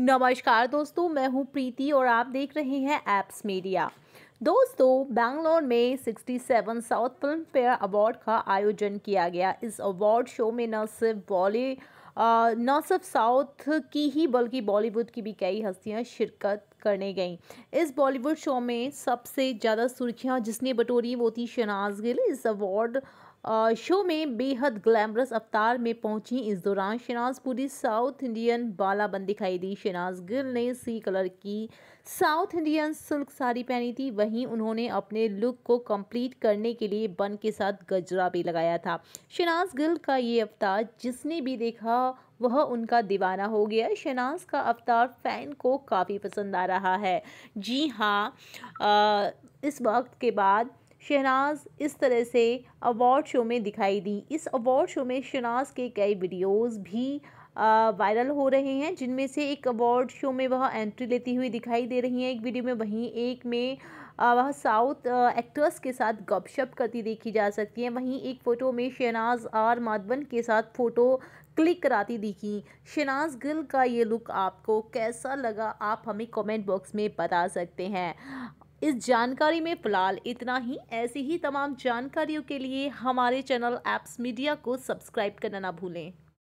नमस्कार दोस्तों मैं हूं प्रीति और आप देख रहे हैं एप्स मीडिया दोस्तों बैंगलोर में 67 साउथ फिल्म फेयर अवार्ड का आयोजन किया गया इस अवार्ड शो में न सिर्फ बॉली न सिर्फ साउथ की ही बल्कि बॉलीवुड की भी कई हस्तियां शिरकत करने गईं इस बॉलीवुड शो में सबसे ज़्यादा सुर्खियां जिसने बटोरी वो थी शनाज गिल इस अवार्ड शो में बेहद ग्लैमरस अवतार में पहुंची इस दौरान शनाज पूरी साउथ इंडियन बालाबन दिखाई दी शनाज गिल ने सी कलर की साउथ इंडियन सिल्क साड़ी पहनी थी वहीं उन्होंने अपने लुक को कंप्लीट करने के लिए बन के साथ गजरा भी लगाया था शनाज गिल का ये अवतार जिसने भी देखा वह उनका दीवाना हो गया शनाज का अवतार फ़ैन को काफ़ी पसंद आ रहा है जी हाँ आ, इस वक्त के बाद शहनाज इस तरह से अवार्ड शो में दिखाई दी इस अवार्ड शो में शहनाज के कई वीडियोस भी वायरल हो रहे हैं जिनमें से एक अवार्ड शो में वह एंट्री लेती हुई दिखाई दे रही हैं एक वीडियो में वहीं एक में वह साउथ एक्टर्स के साथ गपशप करती देखी जा सकती हैं वहीं एक फ़ोटो में शहनाज आर माधवन के साथ फ़ोटो क्लिक कराती दिखी शनाज गिल का ये लुक आपको कैसा लगा आप हमें कमेंट बॉक्स में बता सकते हैं इस जानकारी में फिलहाल इतना ही ऐसी ही तमाम जानकारियों के लिए हमारे चैनल ऐप्स मीडिया को सब्सक्राइब करना ना भूलें